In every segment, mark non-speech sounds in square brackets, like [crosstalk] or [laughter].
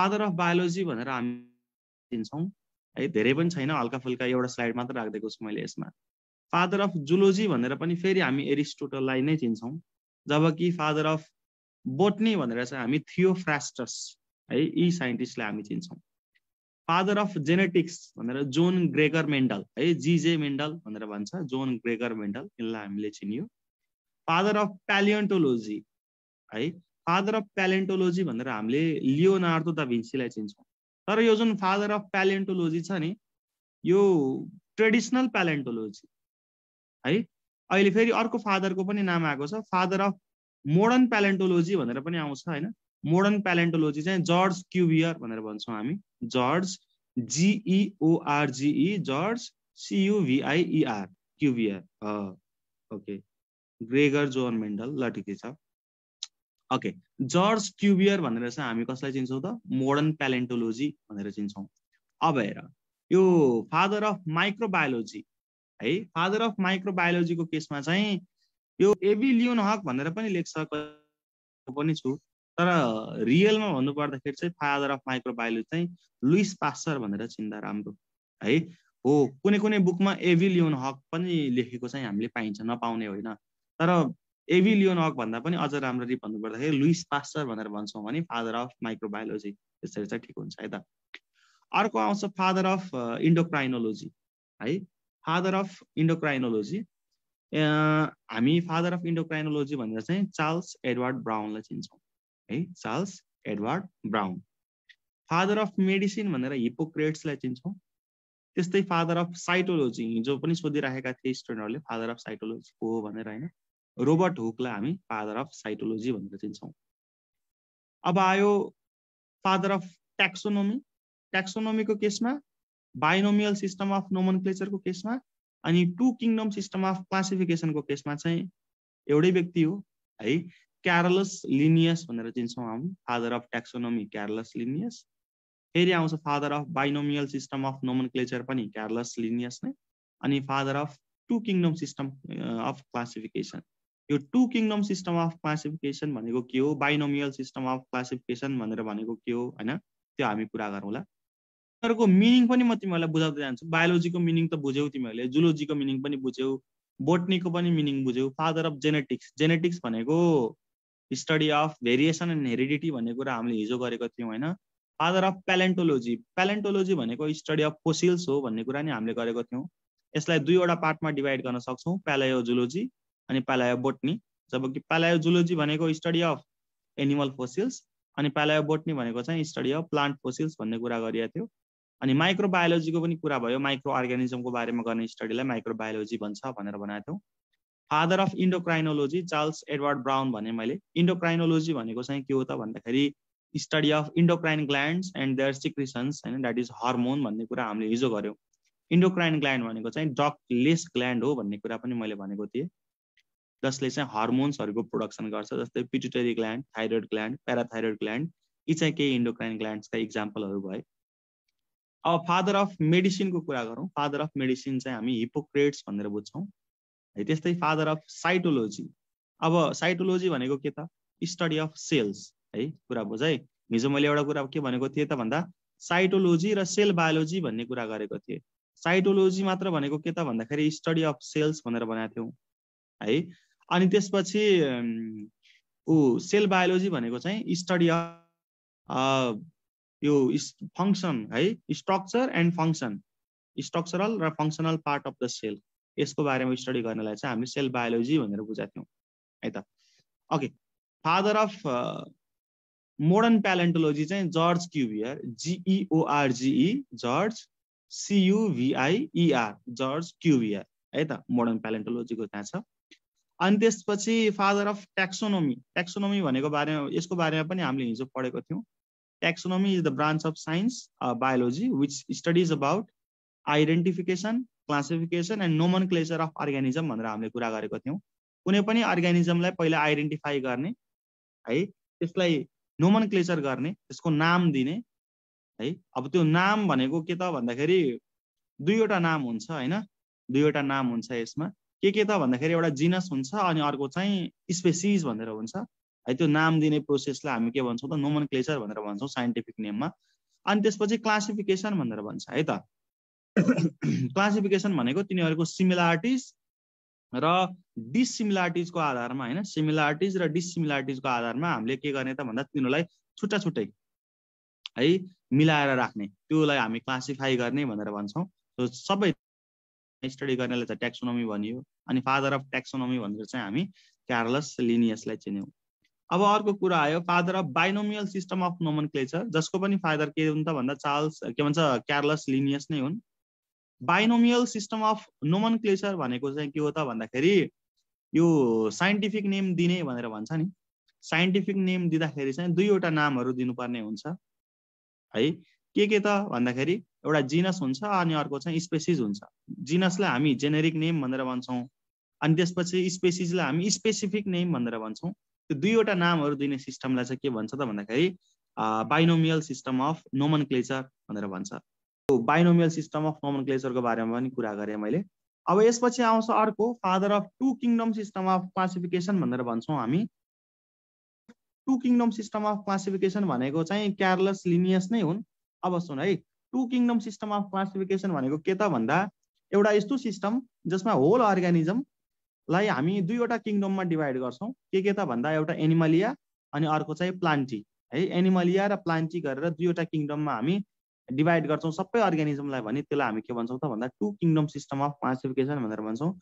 Father of biology भनेर हामी दिन्छौँ है धेरै पनि छैन हल्का फुल्का एउटा स्लाइड मात्र राखिदिएको छु मैले यसमा फादर अफ जुलोजी भनेर पनि फेरि हामी एरिस्टोटललाई नै चिन्छौँ जबकि फादर अफ बोटनी भनेर चाहिँ हामी थियोफ्रास्टस है यी साइन्टिस्टलाई हामी चिन्छौँ फादर अफ जेनेटिक्स भनेर जोन ग्रेगर मेन्डल है जिजे मेन्डल भनेर भन्छ जोन ग्रेगर मेन्डल यसलाई हामीले चिनियो फादर अफ प्यालियोन्टोलोजी है फादर अफ प्यालेन्टोलोजी भनेर हामीले लियोनार्दो द भिन्सीलाई चिन्छौँ तर यो जुन फादर अफ प्यालेन्टोलोजी छ नि यो ट्रेडिसनल प्यालेन्टोलोजी है अहिले फेरि अर्को फादरको पनि नाम आएको छ फादर अफ मोडर्न प्यालेन्टोलोजी भनेर पनि आउँछ होइन मोडर्न प्यालेन्टोलोजी चाहिँ जर्ज क्युबियर भनेर भन्छौँ हामी George G E O R G E George C U V I E R Cuvier okay Gregor John Mendel ल ठिकै छ ओके जर्ज क्युबियर भनेर चाहिँ हामी कसलाई चिन्छौँ त मोडर्न प्यालेन्टोलोजी भनेर चिन्छौँ अब हेर यो फादर अफ माइक्रोबायोलोजी है फादर अफ माइक्रोबायोलोजीको केसमा चाहिँ यो एभी लियोन हक भनेर पनि लेख्छ पनि छु तर रियलमा भन्नुपर्दाखेरि चाहिँ फादर अफ माइक्रोबायोलोजी चाहिँ लुइस पास्टर भनेर चिन्दा राम्रो है हो कुनै कुनै बुकमा एभी लियोन हक पनि लेखेको चाहिँ हामीले पाइन्छ नपाउने होइन तर एभी लियोनक भन्दा पनि अझ राम्ररी भन्नुपर्दाखेरि लुइस पास्टर भनेर भन्छौँ भने फादर अफ माइक्रोबायोलोजी त्यसरी चाहिँ ठिक हुन्छ है त अर्को आउँछ फादर अफ इन्डोक्राइनोलोजी है फादर अफ इन्डोक्राइनोलोजी हामी फादर अफ इन्डोक्राइनोलोजी भनेर चाहिँ चार्ल्स एडवर्ड ब्राउनलाई चिन्छौँ है Charles Edward Brown father of medicine भनेर हिपोक्रेट्सलाई चिन्छौँ त्यस्तै फादर अफ साइटोलोजी हिजो पनि सोधिराखेका थिए स्टुडेन्टहरूले फादर अफ साइटोलोजी हो भनेर होइन रोबर्ट हुकलाई हामी फादर अफ साइटोलोजी भनेर चिन्छौँ अब आयो फादर अफ ट्याक्सोनोमी ट्याक्सोनोमीको केसमा बाइनोमियल सिस्टम अफ नोमन क्लेचरको केसमा अनि टु किङडम सिस्टम अफ क्लासिफिकेसनको केसमा चाहिँ एउटै व्यक्ति हो है क्यारलस लिनियस भनेर चिन्छौँ हामी father of taxonomy Carolus Linnaeus फेरि आउँछ father of binomial system of nomenclature पनि क्यारलस लिनियस नै अनि father of two kingdom system of classification यो two kingdom system of classification भनेको के हो बाइनोमियल सिस्टम अफ क्लासिफिकेसन भनेर भनेको के हो होइन त्यो हामी कुरा गरौँला तिनीहरूको मिनिङ पनि म तिमीहरूलाई बुझाउँदै जान्छु बायोलोजीको मिनिङ त बुझ्यौ तिमीहरूले जुलोजीको मिनिङ पनि बुझ्यौ बोटनीको पनि मिनिङ बुझ्यौ फादर अफ जेनेटिक्स जेनेटिक्स भनेको study of variation and heredity भन्ने कुरा हामीले हिजो गरेको थियौँ होइन फादर अफ प्यालेन्टोलोजी प्यालेन्टोलोजी भनेको स्टडी अफ फोसिल्स हो भन्ने कुरा नि हामीले गरेको थियौँ यसलाई दुईवटा पार्टमा डिभाइड गर्न सक्छौँ प्यालेयोजुलोजी अनि प्यालायो बोटनी जबकि प्यालायोजुलोजी भनेको स्टडी अफ एनिमल फोसिल्स अनि बोटनी भनेको चाहिँ स्टडी अफ प्लान्ट फोसिल्स भन्ने कुरा गरिएको थियो अनि माइक्रोबायोलोजीको पनि कुरा भयो माइक्रो अर्ग्यानिजमको बारेमा गर्ने स्टडीलाई माइक्रोबायोलोजी भन्छ भनेर भनेको थियौँ father of endocrinology Charles Edward Brown भने मैले इन्डोक्राइनोलोजी भनेको चाहिँ के हो त भन्दाखेरि study of endocrine glands and their secretions होइन द्याट इज हर्मोन भन्ने कुरा हामीले हिजो गऱ्यौँ इन्डोक्राइन ग्ल्यान्ड भनेको चाहिँ डकलेस ग्ल्यान्ड हो भन्ने कुरा पनि मैले भनेको थिएँ जसले चाहिँ हर्मोन्सहरूको प्रोडक्सन गर्छ जस्तै pituitary gland thyroid gland parathyroid gland यी चाहिँ केही इन्डोक्राइन ग्ल्यान्ड्सका इक्जाम्पलहरू भए अब फादर अफ मेडिसिनको कुरा गरौँ फादर अफ मेडिसिन चाहिँ हामी हिपोक्रेट्स भनेर बुझ्छौँ है त्यस्तै फादर अफ साइटोलोजी अब साइटोलोजी भनेको के त स्टडी अफ सेल्स है कुरा बुझ है हिजो मैले एउटा कुरा के भनेको थिएँ त भन्दा साइटोलोजी र सेल बायोलोजी भन्ने कुरा गरेको थिएँ साइटोलोजी मात्र भनेको के त भन्दाखेरि स्टडी अफ सेल्स भनेर बनाएको थियौँ है अनि त्यसपछि ऊ सेल बायोलोजी भनेको चाहिँ स्टडी अफ यो फङ्सन है स्ट्रक्चर एन्ड फङ्सन स्ट्रक्चरल र functional part of the cell यसको बारेमा स्टडी गर्नलाई चाहिँ हामी सेल बायोलोजी भनेर बुझाएको थियौँ है त okay father of modern palaeontology चाहिँ George Cuvier G E O R G E George C U V I E R George Cuvier है त मोडर्न प्यालेन्टोलोजीको त्यहाँ छ अनि त्यसपछि फादर अफ ट्याक्सोनोमी ट्याक्सोनोमी भनेको बारेमा यसको बारेमा पनि हामीले हिजो पढेको थियौँ taxonomy is the branch of science biology which studies about identification classification and nomenclature of organism भनेर हामीले कुरा गरेको थियौँ कुनै पनि अर्ग्यानिजमलाई पहिला आइडेन्टिफाई गर्ने है त्यसलाई नोमन क्लेचर गर्ने त्यसको नाम दिने है अब त्यो नाम भनेको के त भन्दाखेरि दुईवटा नाम हुन्छ होइन दुईवटा नाम हुन्छ यसमा के के त भन्दाखेरि एउटा जिनस हुन्छ अनि अर्को चाहिँ स्पेसिज भनेर हुन्छ है त्यो नाम दिने प्रोसेसलाई हामी के भन्छौँ त नोमन क्लेचर भनेर भन्छौँ साइन्टिफिक नेममा अनि त्यसपछि क्लासिफिकेसन भनेर भन्छ है त क्लासिफिकेसन [coughs] भनेको तिनीहरूको सिमिलारिटिज र डिसिमिलारिटिजको आधारमा होइन सिमिलारिटिज र डिसिमिलारिटिजको आधारमा हामीले के गर्ने त भन्दा तिनीहरूलाई छुट्टा छुट्टै है मिलाएर राख्ने त्योलाई हामी क्लासिफाई गर्ने भनेर भन्छौँ सबै स्टडी गर्नेलाई चाहिँ ट्याक्सोनोमी भनियो अनि फादर अफ ट्याक्सोनोमी भनेर चाहिँ हामी क्यारलस लिनियसलाई चिन्यौँ अब अर्को कुरा आयो father of binomial system of nomen जसको पनि फादर के हुन् त भन्दा चार्ल्स के भन्छ क्यारलस लिनियस नै हुन् बाइनोमियल सिस्टम अफ नोमन भनेको चाहिँ के हो त भन्दाखेरि यो साइन्टिफिक नेम दिने भनेर भन्छ नि साइन्टिफिक नेम दिँदाखेरि चाहिँ दुईवटा नामहरू दिनुपर्ने हुन्छ है के के त भन्दाखेरि एउटा जिनस हुन्छ अनि अर्को चाहिँ स्पेसिज हुन्छ जिनसलाई हामी जेनेरिक नेम भनेर भन्छौँ अनि त्यसपछि स्पेसिजलाई हामी स्पेसिफिक नेम भनेर भन्छौँ त्यो दुईवटा नामहरू दिने सिस्टमलाई चाहिँ के भन्छ त भन्दाखेरि binomial system of nomenclature भनेर भन्छ त्यो बाइनोमियल सिस्टम अफ नोमन क्लेचरको बारेमा पनि कुरा गरेँ मैले अब यसपछि आउँछ अर्को father of two kingdom system of classification भनेर भन्छौँ हामी two kingdom system of classification भनेको चाहिँ क्यारलस लिनियस नै हुन् अब सुन है two kingdom system of classification भनेको के त भन्दा एउटा यस्तो सिस्टम जसमा होल अर्ग्यानिजमलाई हामी दुईवटा किङडममा डिभाइड गर्छौँ के के त भन्दा एउटा एनिमलिया अनि अर्को चाहिँ प्लान्टी है एनिमलिया र प्लान्टी गरेर दुईवटा किङडममा हामी डिभाइड गर्छौँ सबै अर्ग्यानिजमलाई भने त्यसलाई हामी के भन्छौँ त भन्दा two kingdom system of classification भनेर भन्छौँ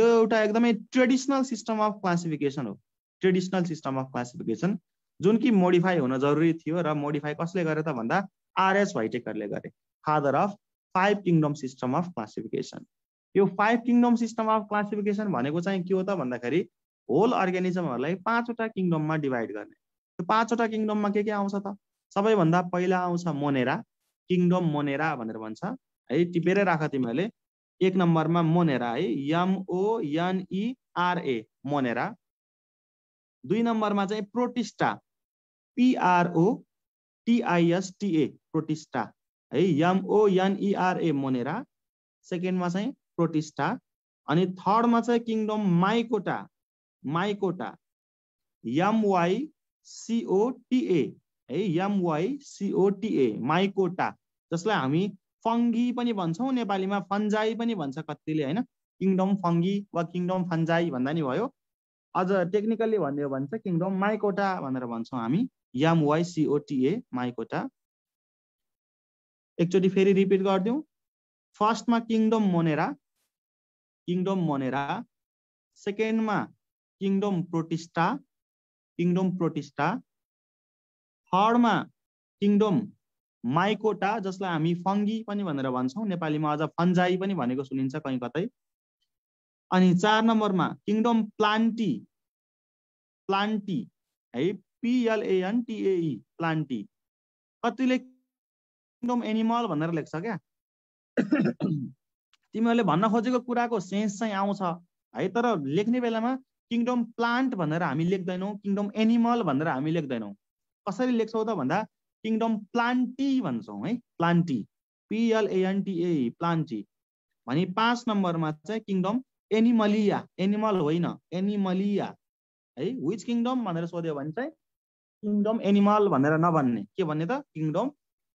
यो एउटा एकदमै ट्रेडिसनल सिस्टम अफ क्लासिफिकेसन हो ट्रेडिसनल सिस्टम अफ क्लासिफिकेसन जुन कि मोडिफाई हुन जरुरी थियो र मोडिफाई कसले गरे त भन्दा आरएस वाइटेकरले गरे father of five kingdom system of classification यो five kingdom system of classification भनेको चाहिँ के हो त भन्दाखेरि होल अर्ग्यानिजमहरूलाई पाँचवटा किङडममा डिभाइड गर्ने त्यो पाँचवटा किङडममा के के आउँछ त सबैभन्दा पहिला आउँछ मोनेरा किङडम मोनेरा भनेर भन्छ है टिपेरै राख तिमीहरूले एक नम्बरमा मोनेरा है एमओएनइआरए e मोनेरा दुई नम्बरमा चाहिँ प्रोटिस्टा पिआरओ टिआइएसटिए प्रोटिस्टा है यमओ एनइआरए मोनेरा सेकेन्डमा चाहिँ प्रोटिस्टा अनि थर्डमा चाहिँ किङडम माइकोटा माइकोटा एमवाइसिओटिए है एमवाइसिओटिए माइकोटा जसलाई हामी फङ्गी पनि भन्छौँ नेपालीमा फन्जाई पनि भन्छ कतिले होइन किङडम फङ्गी वा किङडम फन्जाई भन्दा नि भयो अझ टेक्निकल्ली भन्यो भने चाहिँ किङडम माइकोटा भनेर भन्छौँ हामी सिओटिए माइकोटा एकचोटि फेरि रिपिट गरिदिउँ फर्स्टमा किङडम मोनेरा किङडम मोनेरा सेकेन्डमा किङडम प्रोटिस्टा किङडम प्रोटिस्टा थर्डमा किङडम माइकोटा जसलाई हामी फङ्गी पनि भनेर भन्छौँ नेपालीमा अझ फन्जाई पनि भनेको सुनिन्छ कहीँ कतै अनि चार नम्बरमा किङडम प्लान्टी प्लान्टी है पिएलएनटिएई प्लान्टी e, कतिले किङडम एनिमल भनेर लेख्छ क्या [coughs] तिमीहरूले भन्न खोजेको कुराको सेन्स चाहिँ आउँछ है तर लेख्ने बेलामा किङडम प्लान्ट भनेर हामी लेख्दैनौँ किङडम एनिमल भनेर हामी लेख्दैनौँ कसरी लेख्छौँ त भन्दा किङडम प्लान्टी भन्छौँ है प्लान्टी पिएलएनटिए प्लान्टी भने पाँच नम्बरमा चाहिँ किङडम एनिमलिया एनिमल होइन एनिमलिया है विच किङडम भनेर सोध्यो भने चाहिँ किङडम एनिमल भनेर नभन्ने के भन्ने त किङडम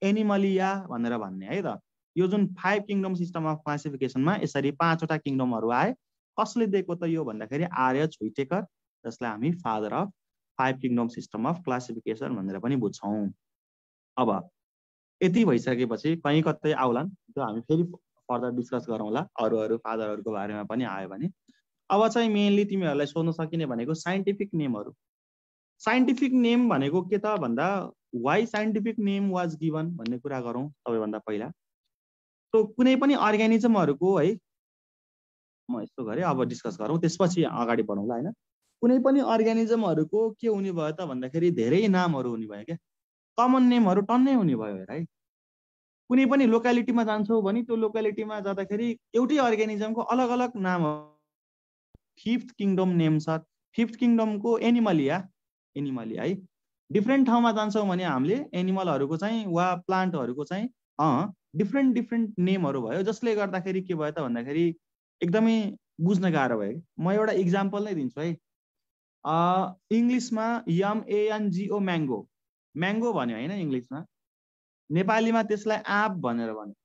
एनिमलिया भनेर भन्ने है त यो जुन फाइभ किङडम सिस्टम अफ क्लासिफिकेसनमा यसरी पाँचवटा किङडमहरू आए कसले दिएको त यो भन्दाखेरि आर्य छुइटेकर जसलाई हामी father of five kingdom system of classification भनेर पनि बुझ्छौँ अब यति भइसकेपछि कहीँ कतै आउलान् त्यो हामी फेरि फर्दर डिस्कस गरौँला अरू अरू फादरहरूको बारेमा पनि आयो भने अब चाहिँ मेनली तिमीहरूलाई सोध्न सकिने भनेको साइन्टिफिक नेमहरू साइन्टिफिक नेम भनेको के त भन्दा why scientific name was given भन्ने कुरा गरौँ सबैभन्दा पहिला सो कुनै पनि अर्ग्यानिजमहरूको है म यस्तो गरेँ अब डिस्कस गरौँ त्यसपछि अगाडि बढौँला होइन कुनै पनि अर्ग्यानिजमहरूको के हुने भयो त भन्दाखेरि धेरै नामहरू हुने भयो क्या कमन नेमहरू टन्नै हुने भयो हेर है कुनै पनि लोकालिटीमा जान्छौँ भने त्यो लोकालिटीमा जाँदाखेरि एउटै अर्ग्यानिजमको अलग अलग नाम हो फिफ्थ किङडम नेम छ फिफ्थ किङडमको एनिमलिया एनिमली है डिफ्रेन्ट ठाउँमा जान्छौँ भने हामीले एनिमलहरूको चाहिँ वा प्लान्टहरूको चाहिँ अँ डिफ्रेन्ट डिफ्रेन्ट नेमहरू भयो जसले गर्दाखेरि के भयो त भन्दाखेरि एकदमै बुझ्न गाह्रो भयो म एउटा इक्जाम्पल नै दिन्छु है इङ्ग्लिसमा एएनजिओ म्याङ्गो म्याङ्गो भन्यो होइन इङ्ग्लिसमा नेपालीमा त्यसलाई आँप भनेर भन्यो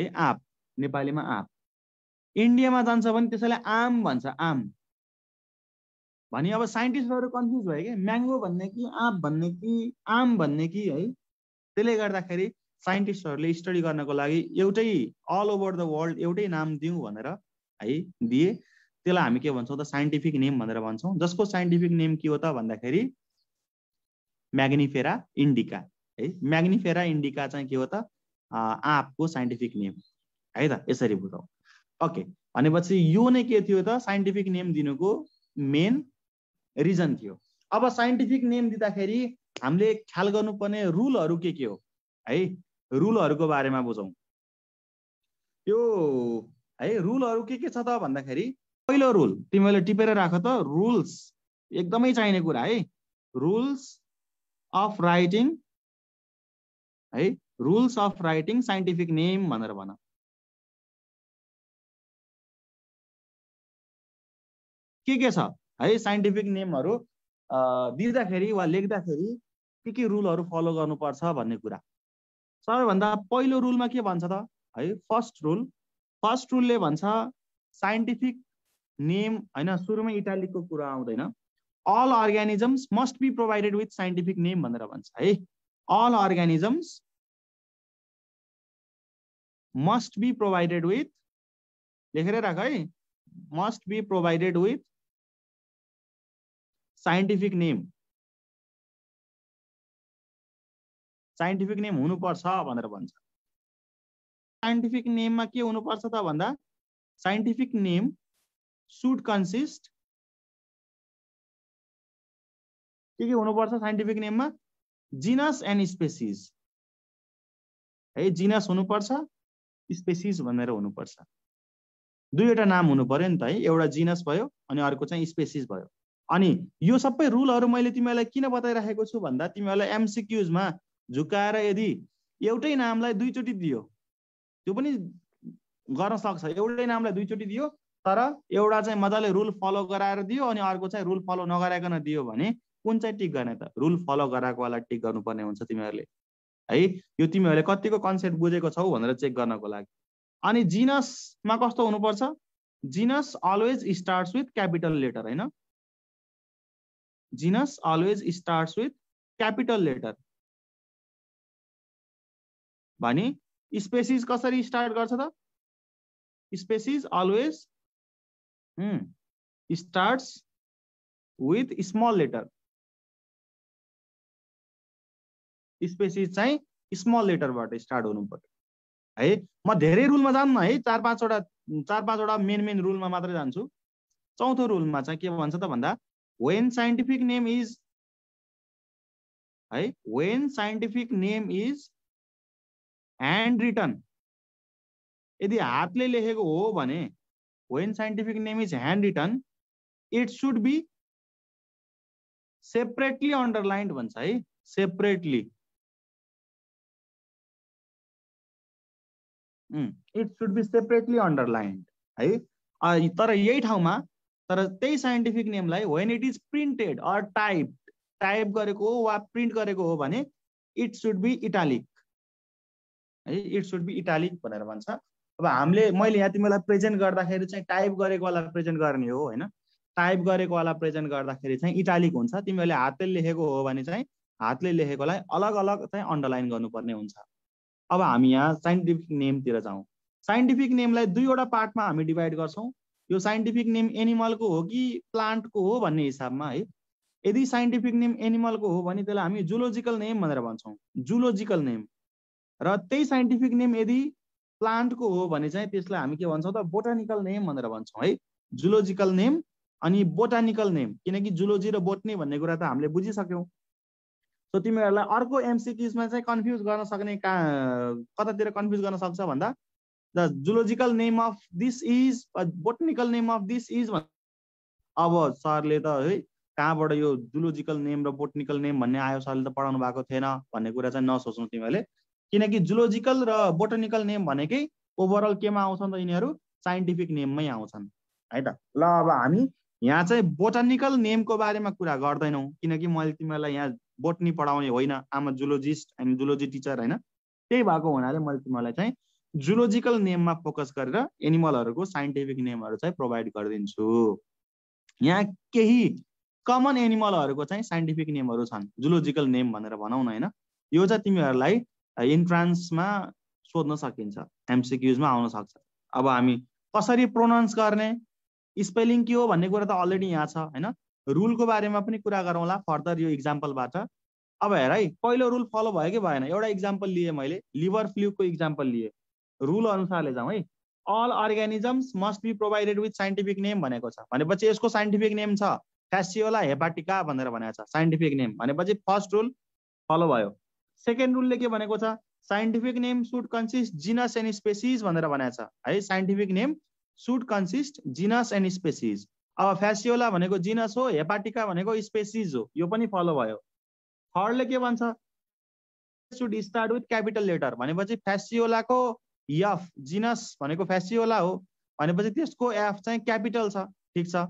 है आँप नेपालीमा आँप इन्डियामा जान्छ भने त्यसैलाई आम भन्छ आम भने अब साइन्टिस्टहरू कन्फ्युज भयो कि म्याङ्गो भन्ने कि आँप भन्ने कि आम भन्ने कि है त्यसले गर्दाखेरि साइन्टिस्टहरूले स्टडी गर्नको लागि एउटै अल ओभर द वर्ल्ड एउटै नाम दिउँ भनेर है दिए त्यसलाई हामी के भन्छौँ त साइन्टिफिक नेम भनेर भन्छौँ जसको साइन्टिफिक नेम के हो त भन्दाखेरि म्याग्निफेरा इन्डिका है म्याग्निफेरा इन्डिका चाहिँ के हो त आँपको साइन्टिफिक नेम है त यसरी बुझौँ ओके भनेपछि यो नै के थियो त साइन्टिफिक नेम दिनुको मेन रिजन थियो अब साइन्टिफिक नेम दिँदाखेरि हामीले ख्याल गर्नुपर्ने रुलहरू के के हो है रुलहरूको बारेमा बुझौँ त्यो है रुलहरू के के छ त भन्दाखेरि पहिलो रुल तिमीहरूले टिपेर राख त रुल्स एकदमै चाहिने कुरा है रुल्स अफ राइटिङ है rules of writing scientific name भनेर भन के के छ है साइन्टिफिक नेमहरू दिँदाखेरि वा लेख्दाखेरि के के रुलहरू फलो गर्नुपर्छ भन्ने कुरा सबैभन्दा पहिलो रुलमा के भन्छ त है फर्स्ट रुल फर्स्ट रुलले भन्छ साइन्टिफिक नेम होइन सुरुमै इटालीको कुरा आउँदैन all organisms must be provided with scientific name भनेर भन्छ है all organisms must be provided with लेखेर राख है must be provided with scientific name scientific name हुनुपर्छ भनेर भन्छ साइन्टिफिक नेममा के हुनुपर्छ त भन्दा साइन्टिफिक नेम सुड कन्सिस्ट के के हुनुपर्छ साइन्टिफिक नेममा जिनस एन्ड स्पेसिस है जिनस हुनुपर्छ स्पेसिस भनेर हुनुपर्छ दुईवटा नाम हुनु पर्यो नि त है एउटा जिनस भयो अनि अर्को चाहिँ स्पेसिस भयो अनि यो सबै रुलहरू मैले तिमीहरूलाई किन बताइराखेको छु भन्दा तिमीहरूलाई एमसिक्युजमा झुकाएर यदि एउटै नामलाई दुईचोटि दियो त्यो पनि गर्न सक्छ एउटै नामलाई दुईचोटि दियो तर एउटा चाहिँ मजाले रुल फलो गराएर दियो अनि अर्को चाहिँ रुल फलो नगराइकन दियो भने कुन चाहिँ टिक गर्ने त रुल फलो वाला टिक गर्नुपर्ने हुन्छ तिमीहरूले है यो तिमीहरूले कतिको कन्सेप्ट बुझेको छौ भनेर चेक गर्नको लागि अनि जिनसमा कस्तो हुनुपर्छ genus always starts with capital letter होइन genus always starts with capital letter भने स्पेसिज कसरी स्टार्ट गर्छ त hmm, starts with small letter. Species chai चाहिँ letter लेटरबाट स्टार्ट हुनु पर्यो है म धेरै रुलमा जान्न है चार पाँचवटा चार पाँचवटा मेन मेन रुलमा मात्रै जान्छु चौथो रुलमा चाहिँ के भन्छ त भन्दा वेन साइन्टिफिक नेम इज है when scientific name is handwritten यदि हातले लेखेको हो भने when scientific name is handwritten it should be separately underlined भन्छ है separately it should be separately underlined है तर यही ठाउँमा तर त्यही साइन्टिफिक नेमलाई when it is printed or type type गरेको हो वा प्रिन्ट गरेको हो भने इट सुड बी इटालिक है इट सुड बी इटालिक भनेर भन्छ अब हामीले मैले यहाँ तिमीलाई प्रेजेन्ट गर्दाखेरि चाहिँ टाइप गरेकोवाला प्रेजेन्ट गर्ने हो होइन टाइप गरेकोवाला प्रेजेन्ट गर्दाखेरि चाहिँ इटालिक हुन्छ तिमीहरूले हातले लेखेको हो भने चाहिँ हातले लेखेकोलाई अलग अलग चाहिँ अन्डरलाइन गर्नुपर्ने हुन्छ अब हामी यहाँ साइन्टिफिक नेमतिर जाउँ साइन्टिफिक नेमलाई दुईवटा पार्टमा हामी डिभाइड गर्छौँ यो साइन्टिफिक नेम एनिमलको हो कि प्लान्टको हो भन्ने हिसाबमा है यदि साइन्टिफिक नेम एनिमलको हो भने त्यसलाई हामी जुलोजिकल नेम भनेर भन्छौँ जुलोजिकल नेम र त्यही साइन्टिफिक नेम यदि प्लान्टको हो भने चाहिँ त्यसलाई हामी के भन्छौँ त बोटानिकल नेम भनेर भन्छौँ है जुलोजिकल नेम अनि बोटानिकल नेम किनकि जुलोजी र बोटनी भन्ने कुरा त हामीले बुझिसक्यौँ सो तिमीहरूलाई अर्को एमसिक्युजमा चाहिँ कन्फ्युज गर्न सक्ने कहाँ कतातिर कन्फ्युज गर्न सक्छ भन्दा the zoological name of this is botanical name of this is अब सरले त है कहाँबाट यो जुलोजिकल नेम र बोटनिकल नेम भन्ने आयो सरले त पढाउनु भएको थिएन भन्ने कुरा चाहिँ नसोच्नु तिमीहरूले किनकि जुलोजिकल र बोटनिकल नेम भनेकै ओभरअल केमा आउँछन् त यिनीहरू साइन्टिफिक नेममै आउँछन् है त ल अब हामी यहाँ चाहिँ बोटानिकल नेमको बारेमा कुरा गर्दैनौँ किनकि मैले तिमीहरूलाई यहाँ बोटनी पढाउने होइन आमा जुलोजिस्ट एन्ड जुलोजी टिचर होइन त्यही भएको हुनाले मैले तिमीहरूलाई चाहिँ जुलोजिकल नेममा फोकस गरेर एनिमलहरूको साइन्टिफिक नेमहरू चाहिँ प्रोभाइड गरिदिन्छु यहाँ केही कमन एनिमलहरूको चाहिँ साइन्टिफिक नेमहरू छन् जुलोजिकल नेम भनेर भनौँ न होइन यो चाहिँ तिमीहरूलाई इन्ट्रान्समा सोध्न सकिन्छ एमसिक्युजमा आउन सक्छ अब हामी कसरी प्रोनाउन्स गर्ने स्पेलिङ के हो भन्ने कुरा त अलरेडी यहाँ छ होइन रुलको बारेमा पनि कुरा गरौँला फर्दर यो इक्जाम्पलबाट अब हेर है पहिलो रुल फलो भयो कि भएन एउटा इक्जाम्पल लिएँ मैले लिभर फ्लुको इक्जाम्पल लिएँ रुल अनुसारले जाउँ है all organisms must be provided with scientific name भनेको छ भनेपछि यसको साइन्टिफिक नेम छ फ्यासियोला हेपाटिका भनेर भनेको छ साइन्टिफिक नेम भनेपछि फर्स्ट रुल फलो भयो सेकेन्ड रुलले के भनेको छ scientific name should consist genus and species भनेर भनेको छ है scientific name should consist genus and species अब फ्यासियोला भनेको जिनस हो हेपाटिका भनेको स्पेसिज हो यो पनि फलो भयो थर्डले के भन्छ should start with capital letter भनेपछि फ्यासियोलाको यफ e जिनस भनेको फेसियोला हो भनेपछि त्यसको एफ चाहिँ क्यापिटल छ ठिक छ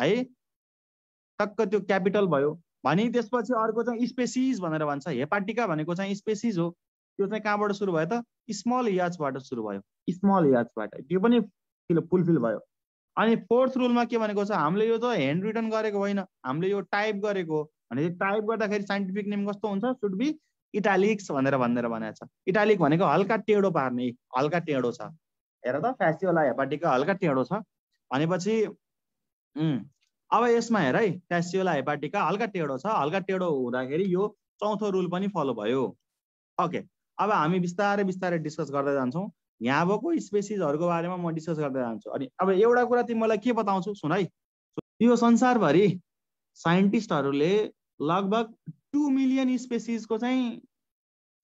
है टक्क त्यो क्यापिटल भयो भने त्यसपछि अर्को चाहिँ स्पेसिज भनेर भन्छ हेपाटिका भनेको चाहिँ स्पेसिज हो त्यो चाहिँ कहाँबाट सुरु भयो त स्मल याचबाट सुरु भयो स्मल याचबाट त्यो पनि फुलफिल भयो अनि फोर्थ रुलमा के भनेको छ हामीले यो त ह्यान्ड रिटर्न गरेको होइन हामीले यो टाइप गरेको हो भने टाइप गर्दाखेरि साइन्टिफिक नेम कस्तो हुन्छ सुड बी इटालिक्स भनेर भनेर भनेको छ इटालिक भनेको हल्का टेढो पार्ने हल्का टेढो छ हेर त फ्यासियोला हेपाटिका हल्का टेढो छ भनेपछि अब यसमा हेर है फ्यासियोला हेपाटिका हल्का टेढो छ हल्का टेढो हुँदाखेरि यो चौथो रुल पनि फलो भयो ओके अब हामी बिस्तारै बिस्तारै डिस्कस गर्दै जान्छौँ यहाँ भएको स्पेसिसहरूको बारेमा म डिस्कस गर्दै जान्छु अनि अब एउटा कुरा तिमीलाई के बताउँछु सुन है यो संसारभरि साइन्टिस्टहरूले लगभग टु मिलियन स्पेसिसको चाहिँ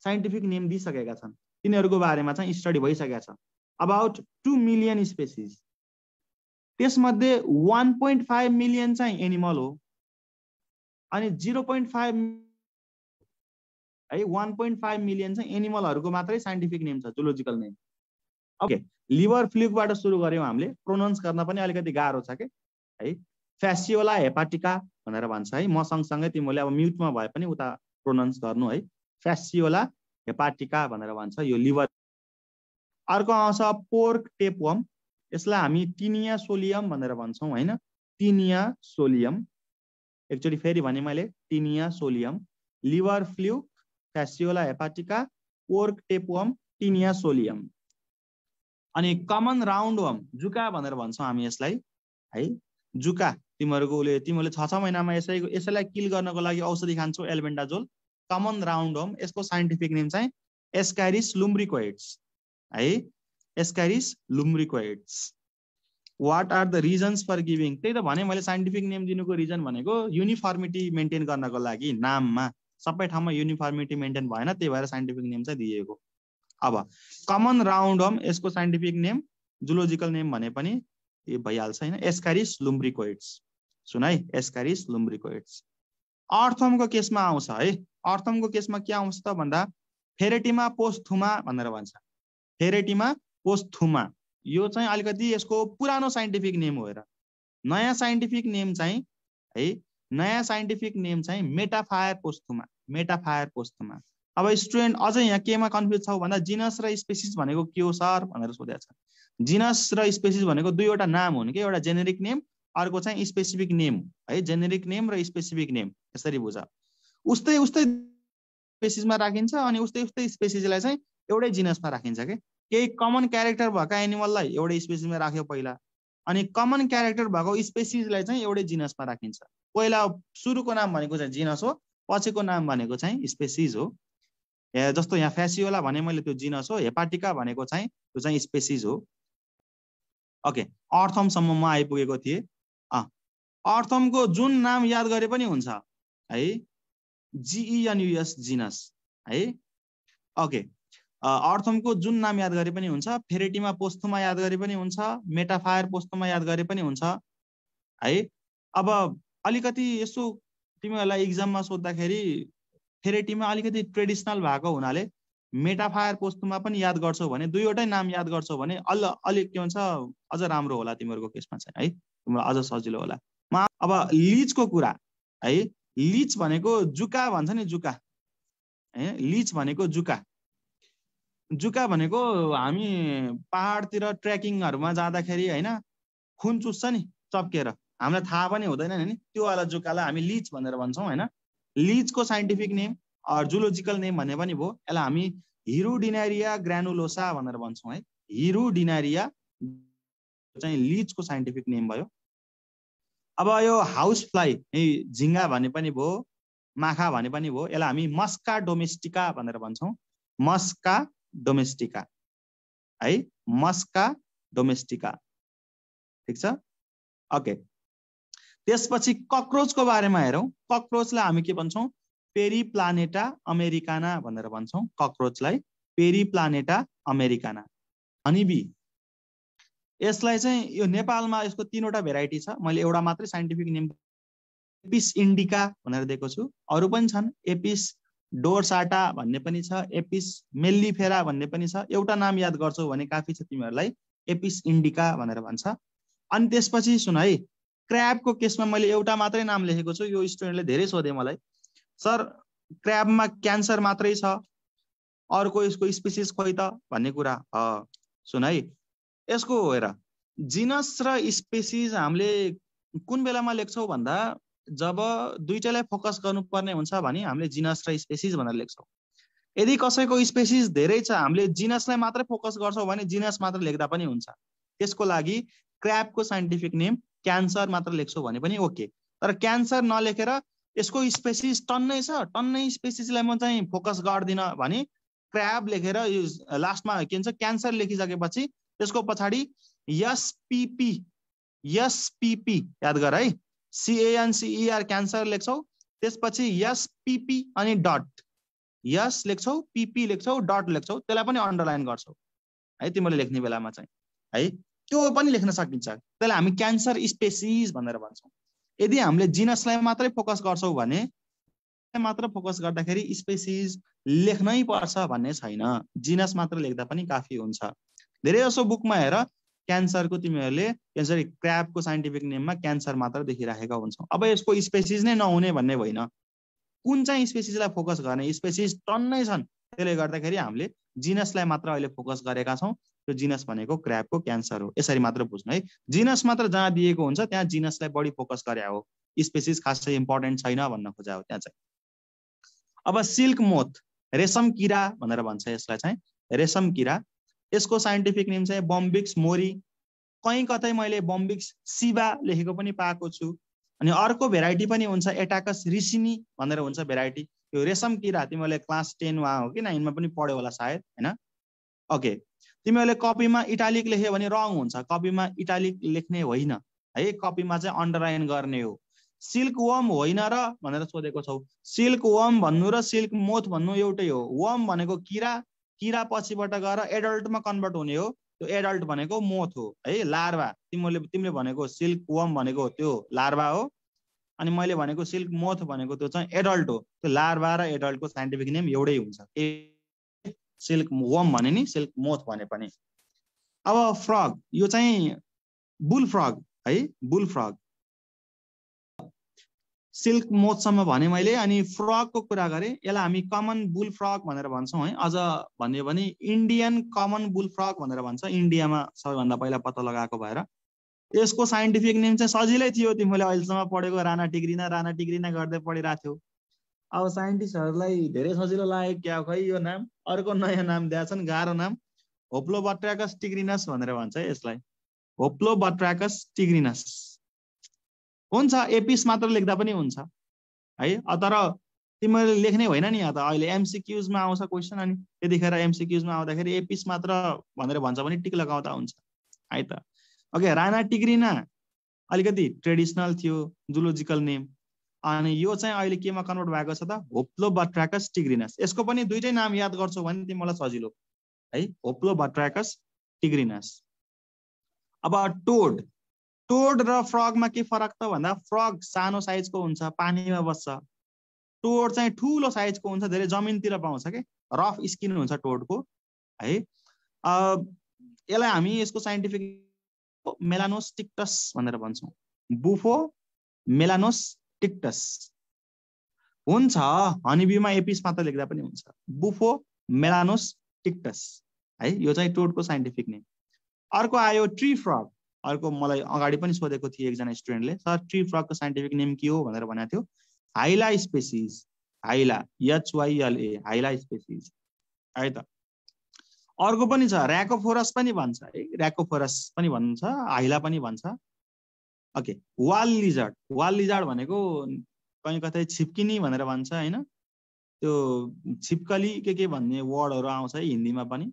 साइन्टिफिक नेम दिइसकेका छन् तिनीहरूको बारेमा चाहिँ स्टडी भइसकेका छ अबाउट टु मिलियन स्पेसिस त्यसमध्ये वान पोइन्ट फाइभ मिलियन चाहिँ एनिमल हो अनि जिरो पोइन्ट फाइभ है वान पोइन्ट फाइभ मिलियन चाहिँ एनिमलहरूको मात्रै साइन्टिफिक नेम छ जुलोजिकल नेम ओके लिभर फ्लुकबाट सुरु गऱ्यौँ हामीले प्रोनाउन्स गर्न पनि अलिकति गाह्रो छ कि है फ्यासियोला हेपाटिका भनेर भन्छ है म सँगसँगै तिमीहरूले अब म्युटमा भए पनि उता प्रोनाउन्स गर्नु है फ्यासियोला हेपाटिका भनेर भन्छ यो लिभर अर्को आउँछ पोर्क टेपवम यसलाई हामी टिनिया सोलियम भनेर भन्छौँ होइन टिनिया सोलियम एकचोटि फेरि भने मैले Taenia solium liver fluke Fasciola hepatica pork tapeworm Taenia solium अनि कमन राउन्ड वम जुका भनेर भन्छौँ हामी यसलाई है जुका तिमीहरूको उसले तिमीहरूले छ छ महिनामा यसै यसैलाई किल गर्नको लागि औषधि खान्छौ एल्बेन्डाजोल कमन राउन्ड होम यसको साइन्टिफिक नेम चाहिँ एस्काइरिस लुम्ब्रिकोइड्स है Ascaris lumbricoides what are the reasons for giving त्यही त भने मैले साइन्टिफिक नेम दिनुको रिजन भनेको युनिफर्मिटी मेन्टेन गर्नको लागि नाममा सबै ठाउँमा युनिफर्मिटी मेन्टेन भएन त्यही भएर साइन्टिफिक नेम चाहिँ दिएको अब कमन राउन्ड होम यसको साइन्टिफिक नेम जुलोजिकल नेम भने पनि ए भइहाल्छ होइन एस्कारिस लुम्ब्रिकोइड्स सुन है एस्कारिस लुम्ब्रिकोइड्स अर्थमको केसमा आउँछ है अर्थमको केसमा के आउँछ त भन्दा फेरेटिमा पोस्थुमा भनेर भन्छ फेरेटिमा पोस्थुमा यो चाहिँ अलिकति यसको पुरानो साइन्टिफिक नेम हो र नयाँ साइन्टिफिक नेम चाहिँ है नयाँ साइन्टिफिक नेम चाहिँ मेटाफायर पोस्थुमा मेटाफायर पोस्थुमा अब स्टुडेन्ट अझै यहाँ केमा कन्फ्युज छौ भन्दा जिनस र स्पेसिस भनेको के हो सर भनेर सोधेको छ जिनस र स्पेसिस भनेको दुईवटा नाम हुन् कि एउटा जेनेरिक नेम अर्को चाहिँ स्पेसिफिक नेम है जेनेरिक नेम र स्पेसिफिक नेम यसरी बुझ उस्तै उस्तै स्पेसिसमा राखिन्छ अनि उस्तै उस्तै स्पेसिसलाई चाहिँ एउटै जिनसमा राखिन्छ कि केही कमन क्यारेक्टर भएका एनिमललाई एउटै स्पेसिसमा राख्यो पहिला अनि कमन क्यारेक्टर भएको स्पेसिसलाई चाहिँ एउटै जिनसमा राखिन्छ पहिला सुरुको नाम भनेको चाहिँ जिनस हो पछिको नाम भनेको चाहिँ स्पेसिज हो जस्तो यहाँ फ्यासिओला भने मैले त्यो जिनस हो हेपाटिका भनेको चाहिँ त्यो चाहिँ स्पेसिज हो ओके अर्थमसम्म म आइपुगेको थिएँ अर्थमको जुन नाम याद गरे पनि हुन्छ है जिइएनयुएस जिनस e है ओके अर्थमको जुन नाम याद गरे पनि हुन्छ फेरेटीमा पोस्तोमा याद गरे पनि हुन्छ मेटाफायर पोस्तोमा याद गरे पनि हुन्छ है अब अलिकति यसो तिमीहरूलाई इक्जाममा सोद्धाखेरि फेरेटीमा अलिकति ट्रेडिसनल भएको हुनाले मेटाफायर पोस्टमा पनि याद गर्छौ भने दुईवटै नाम याद गर्छौ भने अल अलिक के भन्छ अझ राम्रो होला तिमीहरूको केसमा चाहिँ है तिमीलाई अझ सजिलो होला म अब लिचको कुरा है लिच भनेको जुका भन्छ नि जुका है लिच भनेको जुका जुका भनेको हामी पाहाडतिर ट्रेकिङहरूमा जाँदाखेरि होइन खुन चुस्छ नि चप्केर हामीलाई थाहा पनि हुँदैन नि त्योवाला जुकालाई हामी लिच भनेर भन्छौँ होइन लिचको साइन्टिफिक नेम जुलोजिकल नेम भने पनि भयो यसलाई हामी हिरो हिरुडिनारिया ग्रानुलोसा भनेर भन्छौँ है हिरुडिनारिया चाहिँ लिचको साइन्टिफिक नेम भयो अब यो हाउस फ्लाइ झिङ्गा भने पनि भयो माखा भने पनि भयो यसलाई हामी मस्का डोमेस्टिका भनेर भन्छौँ मस्का डोमेस्टिका है मस्का डोमेस्टिका ठिक छ ओके त्यसपछि कक्रोचको बारेमा हेरौँ कक्रोचलाई हामी के भन्छौँ पेरी प्लानेटा अमेरिकाना भनेर भन्छौँ कक्रोचलाई पेरी प्लानेटा अमेरिकाना हनिबी यसलाई चाहिँ यो नेपालमा यसको तिनवटा भेराइटी छ मैले एउटा मात्रै साइन्टिफिक नेम एपिस इन्डिका भनेर दिएको छु अरू पनि छन् एपिस डोरसाटा भन्ने पनि छ एपिस मेल्लिफेरा भन्ने पनि छ एउटा नाम याद गर्छौ भने काफी छ तिमीहरूलाई एपिस इन्डिका भनेर भन्छ अनि त्यसपछि सुन है क्र्याबको केसमा मैले एउटा मात्रै नाम लेखेको छु यो स्टुडेन्टले धेरै सोधेँ मलाई सर क्र्याबमा क्यान्सर मात्रै छ अर्को यसको स्पिसिस खोइ त भन्ने कुरा सुन है यसको हेर जिनस र स्पेसिस हामीले कुन बेलामा लेख्छौँ भन्दा जब दुइटैलाई फोकस गर्नुपर्ने हुन्छ भने हामीले जिनस र स्पेसिस भनेर लेख्छौँ यदि कसैको स्पेसिस धेरै छ हामीले जिनसलाई मात्रै फोकस गर्छौँ भने जिनस मात्र लेख्दा पनि हुन्छ त्यसको लागि क्र्याबको साइन्टिफिक नेम क्यान्सर मात्र लेख्छौँ भने पनि ओके तर क्यान्सर नलेखेर यसको स्पेसिस टन्नै छ टन्नै स्पेसिसलाई म चाहिँ फोकस गर्दिनँ भने क्र्याब लेखेर यो लास्टमा के भन्छ क्यान्सर लेखिसकेपछि त्यसको पछाडि एसपिपी एसपिपी याद गर है सिएनसिइआर क्यान्सर e लेख्छौ त्यसपछि एसपिपी अनि डट यस लेख्छौ पिपी लेख्छौ डट लेख्छौ त्यसलाई पनि अन्डरलाइन गर्छौ है तिमीले लेख्ने बेलामा चाहिँ है त्यो पनि लेख्न सकिन्छ त्यसलाई हामी क्यान्सर स्पेसिस भनेर भन्छौँ यदि हामीले जिनसलाई मात्रै फोकस गर्छौँ भने मात्र फोकस गर्दाखेरि स्पेसिज लेख्नै पर्छ भन्ने छैन जिनस मात्र लेख्दा पनि काफी हुन्छ धेरै जसो बुकमा हेर क्यान्सरको तिमीहरूले क्यान्सर क्र्याबको साइन्टिफिक नेममा क्यान्सर मात्र देखिराखेका हुन्छौ अब यसको स्पेसिज नै नहुने भन्ने होइन कुन चाहिँ स्पेसिजलाई फोकस गर्ने स्पेसिज टन्नै छन् त्यसले गर्दाखेरि हामीले जिनसलाई मात्र अहिले फोकस गरेका छौँ त्यो जिनस भनेको क्र्याबको क्यान्सर हो यसरी मात्र बुझ्नु है जिनस मात्र जहाँ दिएको हुन्छ त्यहाँ जिनसलाई बढी फोकस गरे हो स्पेसिस खासै इम्पोर्टेन्ट छैन भन्न खोजा हो त्यहाँ चाहिँ अब सिल्क मोथ रेशम किरा भनेर भन्छ यसलाई चाहिँ रेशम किरा यसको साइन्टिफिक नेम चाहिँ बम्बिक्स मोरी कहीँ कतै मैले बम्बिक्स सिबा लेखेको पनि पाएको छु अनि अर्को भेराइटी पनि हुन्छ एटाकस रिसिनी भनेर हुन्छ भेराइटी त्यो रेशम किरा तिमीहरूले क्लास टेन वा हो कि नाइनमा पनि पढ्यो होला सायद होइन ओके तिमीहरूले कपीमा इटालिक लेख्यो भने रङ हुन्छ कपीमा इटालिक लेख्ने होइन है कपीमा चाहिँ अन्डरलाइन गर्ने हो सिल्क वम होइन र भनेर सोधेको छौ सिल्क वम भन्नु र सिल्क मोथ भन्नु एउटै हो वम भनेको किरा किरा पछिबाट गएर एडल्टमा कन्भर्ट हुने हो त्यो एडल्ट भनेको मोथ हो है लार्वा तिमीले तिमीले भनेको सिल्क वम भनेको त्यो लार्वा हो अनि मैले भनेको सिल्क मोथ भनेको त्यो चाहिँ एडल्ट हो त्यो लार्वा र एडल्टको साइन्टिफिक नेम एउटै हुन्छ सिल्क वम भने नि सिल्क मोथ भने पनि अब फ्रग यो चाहिँ बुल फ्रग है बुल फ्रग सिल्क मोथसम्म भने मैले अनि फ्रगको कुरा गरेँ यसलाई हामी कमन बुल फ्रग भनेर भन्छौँ है अझ भन्यो भने इन्डियन कमन बुल फ्रग भनेर भन्छ इन्डियामा सबैभन्दा पहिला पत्ता लगाएको भएर यसको साइन्टिफिक नेम चाहिँ सजिलै थियो तिमीले अहिलेसम्म पढेको राणा टिग्रिना राणा टिग्रिना गर्दै पढिरहेको थियौ अब साइन्टिस्टहरूलाई धेरै सजिलो लाग्यो क्या खै यो नाम अर्को नयाँ नाम दिएछन् गाह्रो नाम होप्लो बट्राकस टिग्रिनस भनेर भन्छ यसलाई होप्लो बट्राकस टिग्रिनस हुन्छ एपिस मात्र लेख्दा पनि हुन्छ है तर तिमीहरूले लेख्ने होइन नि यहाँ त अहिले एमसिक्युजमा आउँछ क्वेसन अनि त्यतिखेर एमसिक्युजमा आउँदाखेरि एपिस मात्र भनेर भन्छ भने टिक लगाउँदा हुन्छ है त ओके राणा टिग्रिना अलिकति ट्रेडिसनल थियो जुलोजिकल नेम अनि यो चाहिँ अहिले केमा कन्भर्ट भएको छ त होप्लो बट्राकस टिग्रिनस यसको पनि दुइटै नाम याद गर्छौ भने तिमीलाई सजिलो है होप्लो बट्राकस टिग्रिनस अब टोड टोड र फ्रगमा के फरक त भन्दा फ्रग सानो साइजको हुन्छ पानीमा बस्छ टोड चाहिँ ठुलो साइजको हुन्छ धेरै जमिनतिर पाउँछ कि रफ स्किन हुन्छ टोडको है यसलाई हामी यसको साइन्टिफिक मेलानोस्टिक्टस भनेर भन्छौँ बुफो मेलानोस टिक्टस हुन्छ हनीबीमा एपिस मात्र लेख्दा पनि हुन्छ बुफो मेलानोस टिक्टस है यो चाहिँ टोडको साइन्टिफिक नेम अर्को आयो ट्री फ्रग अर्को मलाई अगाडि पनि सोधेको थिएँ एकजना स्टुडेन्टले सर ट्री फ्रगको साइन्टिफिक नेम के हो भनेर भनेको थियो हाइला स्पेसिज हाइला एचवाइएलए हाइला स्पेसिज है त अर्को पनि छ ऱ्याकोफोरस पनि भन्छ है ऱ्याकोफोरस पनि भन्छ हाइला पनि भन्छ okay wall lizard wall lizard भनेको कहीँ कतै छिप्किनी भनेर भन्छ होइन त्यो छिपकली के के भन्ने वर्डहरू आउँछ है हिन्दीमा पनि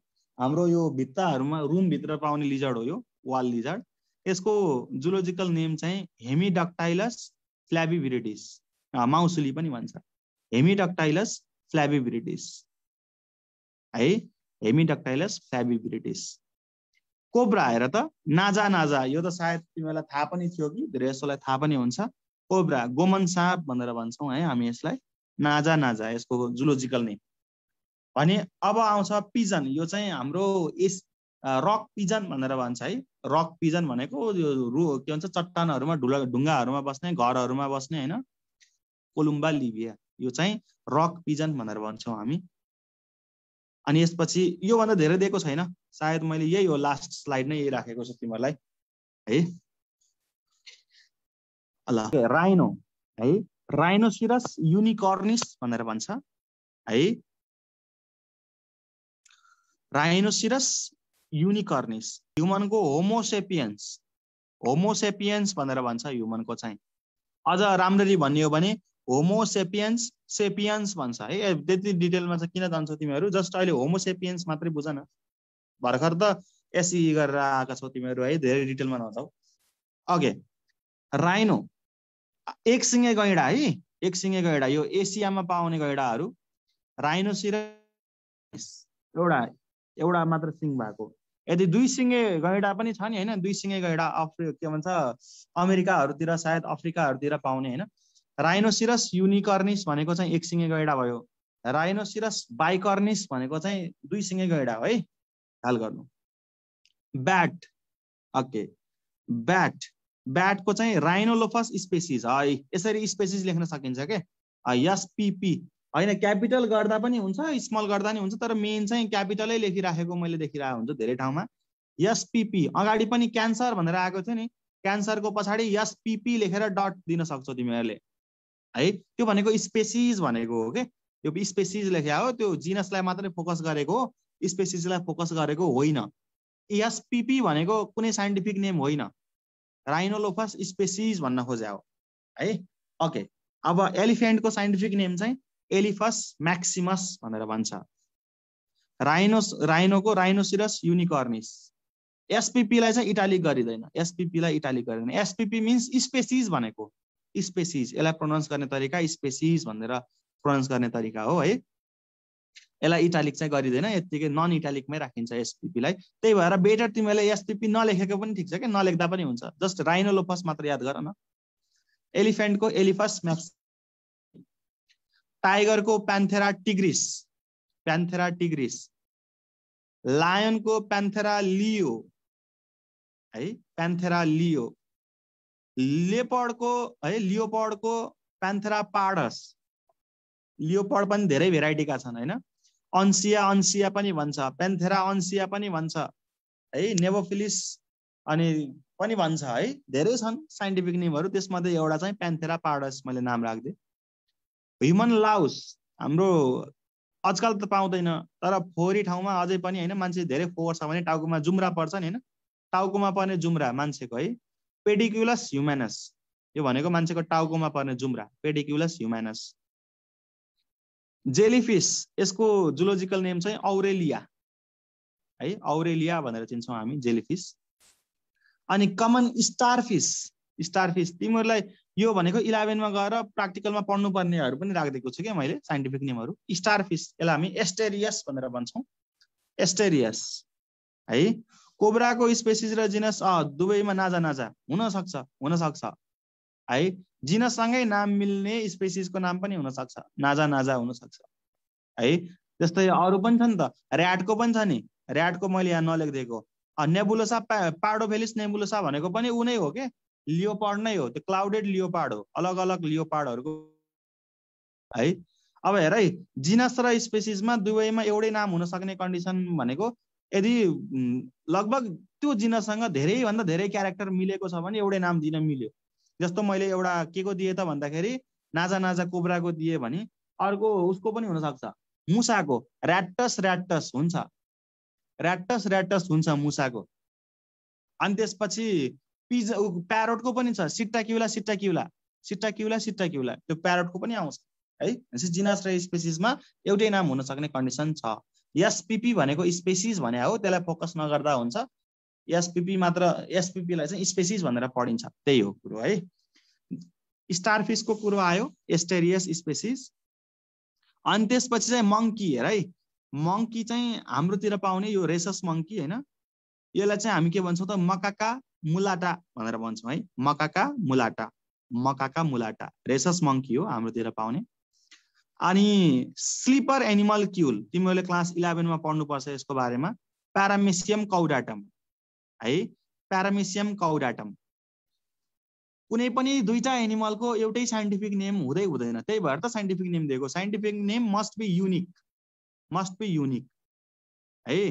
हाम्रो यो भित्ताहरूमा रुमभित्र पाउने लिजर्ड हो यो वाल लिजाड यसको जुलोजिकल नेम चाहिँ हेमिडक्टाइलस फ्ल्याबिभिरिटिस माउसुली पनि भन्छ हेमिडक्टाइलस फ्ल्याबिभिरिटिस है हेमिडक्टाइलस फ्ल्याबिभिरिटिस कोब्रा हेर त नाजा नाजा यो त सायद तिमीहरूलाई थाहा पनि थियो कि धेरै यसोलाई थाहा पनि हुन्छ कोब्रा गोमन साँप भनेर भन्छौँ है हामी यसलाई नाजा नाजा यसको जुलोजिकल नेम भने अब आउँछ पिजन यो चाहिँ हाम्रो एस रक पिजन भनेर भन्छ है रक पिजन भनेको यो रु के भन्छ चट्टानहरूमा ढुला ढुङ्गाहरूमा बस्ने घरहरूमा बस्ने होइन कोलुम्बा लिभिया यो चाहिँ रक पिजन भनेर भन्छौँ हामी अनि यसपछि योभन्दा धेरै दिएको छैन सायद मैले यही हो लास्ट स्लाइड नै यही राखेको छु तिमीहरूलाई है ल राइनो है राइनोसिरस युनिकर्निस भनेर भन्छ है राइनोसिरस युनिकर्निस ह्युमनको होमोसेपियन्स होमोसेपियन्स भनेर भन्छ ह्युमनको चाहिँ अझ राम्ररी भन्ने भने होमोसेपियन्स सेपियन्स भन्छ है त्यति डिटेलमा चाहिँ किन जान्छौ तिमीहरू जस्ट अहिले होमोसेपियन्स मात्रै बुझ न भर्खर त एसई गरेर आएका छौ तिमीहरू है धेरै डिटेलमा नजाऊ ओके राइनो एक सिङ्गे गैँडा है एक सिङ्गे गैँडा यो एसियामा पाउने गैँडाहरू राइनोसिर एउटा एउटा मात्र सिङ भएको यदि दुई सिङ्गे गैँडा पनि छ नि होइन दुई सिङ्गे गैँडा अफ्रि के भन्छ अमेरिकाहरूतिर सायद अफ्रिकाहरूतिर पाउने होइन राइनोसिरस युनिकर्निस भनेको चाहिँ एक सिङ्गे गैडा भयो राइनोसिरस बाइकर्निस भनेको चाहिँ दुई सिङ्गे गैडा हो है ख्याल गर्नु ब्याट ओके ब्याट ब्याटको चाहिँ राइनोलोफस स्पेसिस है यसरी स्पेसिस लेख्न सकिन्छ के एसपिपी होइन क्यापिटल गर्दा पनि हुन्छ स्मल गर्दा पनि हुन्छ तर मेन चाहिँ क्यापिटलै लेखिराखेको मैले देखिरहेको हुन्छु धेरै ठाउँमा एसपिपी अगाडि पनि क्यान्सर भनेर आएको थियो नि क्यान्सरको पछाडि एसपिपी लेखेर डट दिन सक्छौ तिमीहरूले है त्यो भनेको स्पेसिज भनेको हो कि यो स्पेसिज लेख्या हो त्यो जिनसलाई मात्रै फोकस गरेको हो स्पेसिजलाई फोकस गरेको होइन एसपिपी भनेको कुनै साइन्टिफिक नेम होइन राइनोलोफस स्पेसिज भन्न खोज्या हो है ओके अब एलिफेन्टको साइन्टिफिक नेम चाहिँ एलिफस म्याक्सिमस भनेर भन्छ राइनोस राइनोको राइनोसिरस युनिकर्निस एसपिपीलाई चाहिँ इटालिक गरिँदैन एसपिपीलाई इटालिक गरिँदैन एसपिपी मिन्स स्पेसिज भनेको स्पेसिज यसलाई प्रोनाउन्स गर्ने तरिका स्पेसिज भनेर प्रोनाउन्स गर्ने तरिका हो है यसलाई इटालिक चाहिँ गरिँदैन यत्तिकै नन इटालिकमै राखिन्छ एसपिपीलाई त्यही भएर बेटर तिमीहरूले एसपिपी नलेखेको पनि ठिक छ कि नलेख्दा पनि हुन्छ जस्ट राइनोलोफस मात्र याद गर न एलिफेन्टको एलिफस म्याक्स टाइगरको प्यान्थेरा टिग्रिस प्यान्थेरा टिग्रिस लायनको प्यान्थेरा लियो है प्यान्थेरा लियो लेपडको है लियोपडको प्यान्थरा पाडस लियोपड पनि धेरै भेराइटीका छन् होइन अन्सिया अन्सिया पनि भन्छ पेन्थेरा अन्सिया पनि भन्छ है नेभोफिलिस अनि पनि भन्छ है धेरै छन् साइन्टिफिक नेमहरू त्यसमध्ये एउटा चाहिँ प्यान्थेरा पाडस मैले नाम राखिदिएँ ह्युमन लाउस हाम्रो आजकल त पाउँदैन तर फोहोरी ठाउँमा अझै पनि होइन मान्छे धेरै फोहोर छ भने टाउकोमा जुम्रा पर्छ नि होइन टाउकोमा पर्ने जुम्रा मान्छेको है पेडिक्युलस ह्युमेनस यो भनेको मान्छेको टाउकोमा पर्ने जुम्रा पेडिकुलस ह्युमेनस जेलिफिस यसको जुलोजिकल नेम चाहिँ औरेलिया है औरेलिया भनेर चिन्छौँ हामी जेलिफिस अनि कमन स्टारफिस स्टारफिस तिमीहरूलाई यो भनेको इलेभेनमा गएर प्र्याक्टिकलमा पढ्नुपर्नेहरू पनि राखिदिएको छु क्या मैले साइन्टिफिक नेमहरू स्टारफिस यसलाई हामी एस्टेरियस भनेर भन्छौँ एस्टेरियस है कोब्राको स्पेसिस र जिनस दुवैमा नाजा नाजा हुनसक्छ हुनसक्छ है जिनसँगै नाम मिल्ने स्पेसिसको नाम पनि हुनसक्छ नाजा नाजा हुनसक्छ है त्यस्तै अरू पनि छ नि त ऱ्याटको पनि छ नि ऱ्याटको मैले यहाँ नलेखिदिएको नेबुलोसा पाडो पाडोफेलिस नेबुलोसा भनेको पनि ऊ नै हो के लियोपार्ड नै हो त्यो क्लाउडेड लियोपार्ड हो अलग अलग लियोपाडहरूको है अब हेर है जिनस र स्पेसिसमा दुवैमा एउटै नाम हुन सक्ने कन्डिसन भनेको यदि लगभग त्यो जिनसँग धेरैभन्दा धेरै क्यारेक्टर मिलेको छ भने एउटै नाम दिन मिल्यो जस्तो मैले एउटा के को दिएँ त भन्दाखेरि नाजा नाजा कोब्राको दिएँ भने अर्को उसको पनि हुनसक्छ मुसाको ऱ्याटस ऱ्याटस हुन्छ ऱ्याटस ऱ्याटस हुन्छ मुसाको अनि त्यसपछि पिज प्यारोटको पनि छ सिट्टा किउला सिट्टा किउला सिट्टा किउला सिट्टा किउला त्यो प्यारोटको पनि आउँछ है जिनस जिनास र स्पेसिसमा एउटै नाम हुन सक्ने कन्डिसन छ एसपिपी भनेको स्पेसिस भने हो त्यसलाई फोकस नगर्दा हुन्छ एसपिपी मात्र एसपिपीलाई चाहिँ स्पेसिस भनेर पढिन्छ त्यही हो कुरो है स्टारफिसको कुरो आयो एस्टेरियस स्पेसिस अनि त्यसपछि चाहिँ मङ्की हेर है मङ्की चाहिँ हाम्रोतिर पाउने यो रेसस मङ्की होइन यसलाई चाहिँ हामी के भन्छौँ त मकाका मुलाटा भनेर भन्छौँ है मकाका मुलाटा मकाका मुलाटा रेसस मङ्की हो हाम्रोतिर पाउने अनि स्लिपर एनिमल क्युल तिमीहरूले क्लास इलेभेनमा पढ्नुपर्छ यसको बारेमा प्यारामेसियम कौडाटम है प्यारामेसियम कौडाटम कुनै पनि दुईवटा एनिमलको एउटै साइन्टिफिक नेम हुँदै हुँदैन त्यही भएर त साइन्टिफिक नेम दिएको scientific name must be unique must be unique है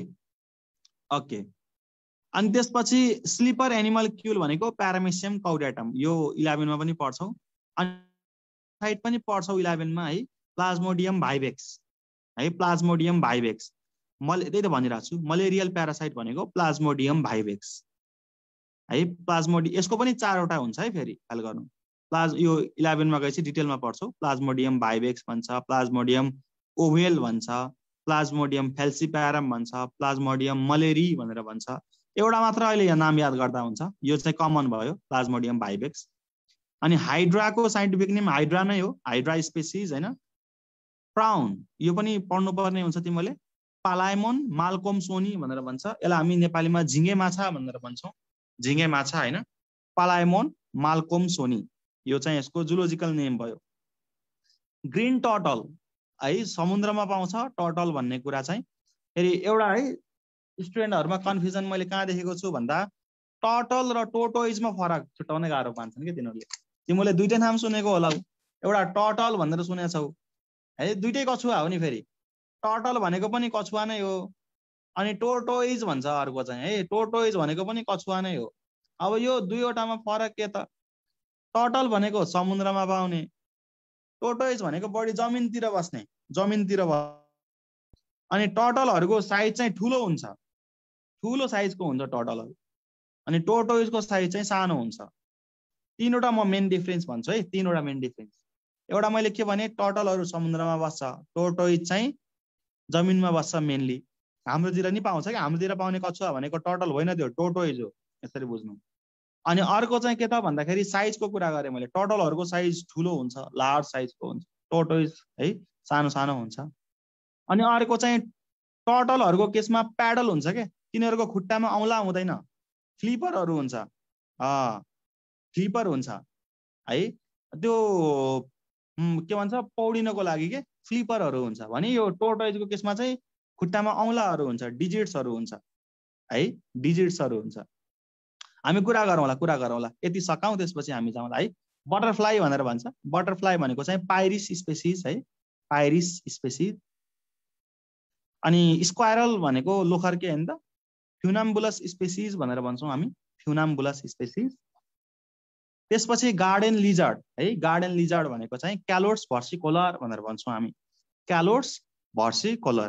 ओके अनि त्यसपछि स्लिपर एनिमल क्युल भनेको प्यारामेसियम कौडाटम यो इलेभेनमा पनि पढ्छौँ अनि साइड पनि पढ्छौँ इलेभेनमा है प्लाज्मोडियम भाइभेक्स है प्लाज्मोडियम भाइभेक्स मैले त्यही त भनिरहेको छु मलेरियल प्यारासाइट भनेको प्लाज्मोडियम भाइभेक्स है प्लाज्मोडि यसको पनि चारवटा हुन्छ है फेरि ख्याल गर्नु प्लाज यो इलेभेनमा गएपछि डिटेलमा पढ्छौँ प्लाज्मोडियम भाइभेक्स भन्छ प्लाज्मोडियम ओभेल भन्छ प्लाज्मोडियम फेल्सिप्यारम भन्छ प्लाज्मोडियम मलेरी भनेर भन्छ एउटा मात्र अहिले यहाँ नाम याद गर्दा हुन्छ यो चाहिँ कमन भयो प्लाज्मोडियम भाइभेक्स अनि हाइड्राको साइन्टिफिक नेम हाइड्रा नै हो हाइड्रा स्पेसिज होइन प्राउन यो पनि पढ्नुपर्ने हुन्छ तिमीले पालायमोन मालकोम सोनी भनेर भन्छ यसलाई हामी नेपालीमा झिङ्गे माछा भनेर भन्छौँ झिङ्गे माछा होइन पालायमोन मालकोम सोनी यो चाहिँ यसको जुलोजिकल नेम भयो ग्रिन टर्टल है समुद्रमा पाउँछ टर्टल भन्ने कुरा चाहिँ फेरि एउटा है स्टुडेन्टहरूमा कन्फ्युजन मैले कहाँ देखेको छु भन्दा टर्टल र टोटोइजमा फरक छुट्याउनै गाह्रो पान्छन् कि तिनीहरूले तिमीले दुइटै नाम सुनेको होला एउटा टर्टल भनेर सुनेछौ है दुइटै कछुवा हो नि फेरि टर्टल भनेको पनि कछुवा नै हो अनि टोटोइज भन्छ अर्को चाहिँ है टोटोइज भनेको पनि कछुवा नै हो अब यो दुईवटामा फरक के त टर्टल भनेको समुद्रमा पाउने टोटोइज भनेको बढी जमिनतिर बस्ने जमिनतिर अनि टर्टलहरूको साइज चाहिँ ठुलो हुन्छ ठुलो साइजको हुन्छ टर्टलहरू अनि टोटोइजको साइज चाहिँ सानो हुन्छ तिनवटा म मेन डिफ्रेन्स भन्छु है तिनवटा मेन डिफ्रेन्स एउटा मैले के भने टर्टलहरू समुद्रमा बस्छ टोटोइज चाहिँ जमिनमा बस्छ मेनली हाम्रोतिर नि पाउँछ कि हाम्रोतिर पाउने कछुवा भनेको टर्टल होइन त्यो टोटोइज हो यसरी बुझ्नु अनि अर्को चाहिँ के त भन्दाखेरि साइजको कुरा गरेँ मैले टर्टलहरूको साइज ठुलो हुन्छ लार्ज साइजको हुन्छ टोटोइज है सानो सानो हुन्छ अनि अर्को चाहिँ टर्टलहरूको केसमा प्याडल हुन्छ क्या तिनीहरूको खुट्टामा औँला हुँदैन फ्लिपरहरू हुन्छ फ्लिपर हुन्छ है त्यो के भन्छ पौडिनको लागि के फ्लिपरहरू हुन्छ भने यो टोर्टोइजको केसमा चाहिँ खुट्टामा औँलाहरू हुन्छ डिजिट्सहरू हुन्छ है डिजिट्सहरू हुन्छ हामी कुरा गरौँला कुरा गरौँला यति सकाउँ त्यसपछि हामी जाउँला है बटरफ्लाई भनेर भन्छ बटरफ्लाई भनेको चाहिँ पाइरिस स्पेसिस है पाइरिस स्पेसिस अनि स्क्वायरल भनेको लोखर लोखर्के होइन त फ्युनाम्बुलस स्पेसिस भनेर भन्छौँ हामी फ्युनाम्बुलस स्पेसिस त्यसपछि गार्डन लिजार्ड है गार्डन लिजार्ड भनेको चाहिँ क्यालोट्स कोलर भनेर भन्छौँ हामी क्यालोट्स भर्सिकोलर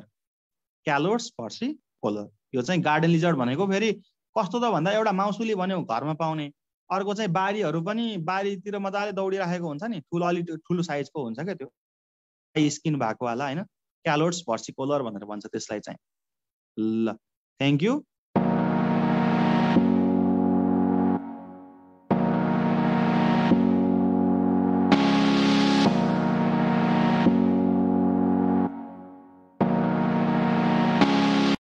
क्यालोट्स कोलर यो चाहिँ गार्डन लिजार्ड भनेको फेरि कस्तो त भन्दा एउटा माउसुली भन्यो घरमा पाउने अर्को चाहिँ बारीहरू पनि बारीतिर मजाले दौडिराखेको हुन्छ नि ठुलो अलि ठुलो साइजको हुन्छ क्या त्यो स्किन भएको होला होइन क्यालोट्स कोलर भनेर भन्छ त्यसलाई चाहिँ ल थ्याङ्क यू